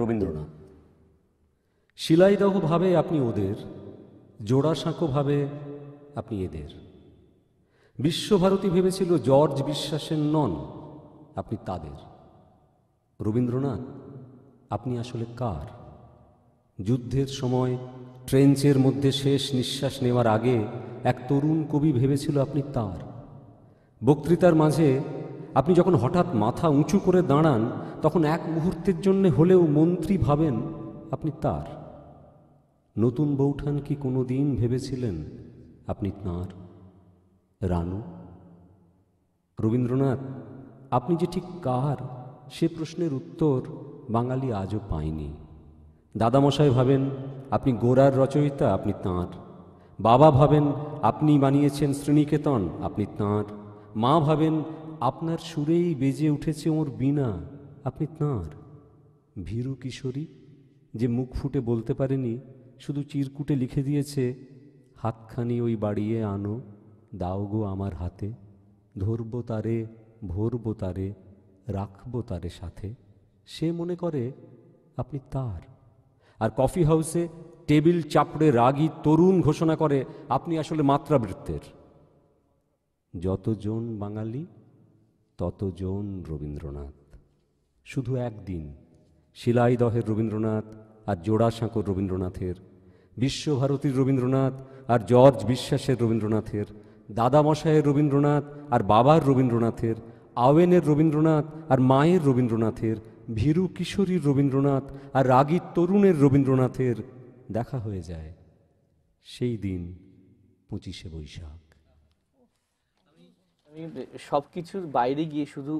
রবীন্দ্রনাথ শিলাইদহভাবে আপনি ওদের জোড়াসাঁকোভাবে আপনি এদের বিশ্বভারতী ভেবেছিল জর্জ বিশ্বাসের নন আপনি তাদের রবীন্দ্রনাথ আপনি আসলে কার যুদ্ধের সময় ট্রেঞ্চের মধ্যে শেষ নিঃশ্বাস নেওয়ার আগে এক তরুণ কবি ভেবেছিল আপনি তার বক্তৃতার মাঝে আপনি যখন হঠাৎ মাথা উঁচু করে দাঁড়ান তখন এক মুহূর্তের জন্যে হলেও মন্ত্রী ভাবেন আপনি তার নতুন বৌঠান কি কোনো দিন ভেবেছিলেন আপনি তাঁর রানু রবীন্দ্রনাথ আপনি যে ঠিক কার সে প্রশ্নের উত্তর বাঙালি আজও পায়নি দাদামশাই ভাবেন আপনি গোড়ার রচয়িতা আপনি তাঁর বাবা ভাবেন আপনি বানিয়েছেন শ্রীনিকেতন আপনি তাঁর মা ভাবেন আপনার সুরেই বেজে উঠেছে ওর বিনা আপনি তাঁর ভীরু কিশোরী যে মুখ ফুটে বলতে পারেনি শুধু চিরকুটে লিখে দিয়েছে হাতখানি ওই বাড়িয়ে আনো দাও গো আমার হাতে ধরব তারে ভরব তারে রাখব তারে সাথে সে মনে করে আপনি তার আর কফি হাউসে টেবিল চাপড়ে রাগী তরুণ ঘোষণা করে আপনি আসলে মাত্রাবৃত্তের যতজন বাঙালি ততজন রবীন্দ্রনাথ শুধু একদিন শিলাইদহের রবীন্দ্রনাথ আর জোড়াশাঁকর রবীন্দ্রনাথের বিশ্বভারতীর রবীন্দ্রনাথ আর জর্জ বিশ্বাসের রবীন্দ্রনাথের দাদামশায়ের রবীন্দ্রনাথ আর বাবার রবীন্দ্রনাথের আওয়েনের রবীন্দ্রনাথ আর মায়ের রবীন্দ্রনাথের ভীরু কিশোরীর রবীন্দ্রনাথ আর রাগী তরুণের রবীন্দ্রনাথের দেখা হয়ে যায় সেই দিন পঁচিশে বৈশাখ আমি সব কিছুর বাইরে গিয়ে শুধু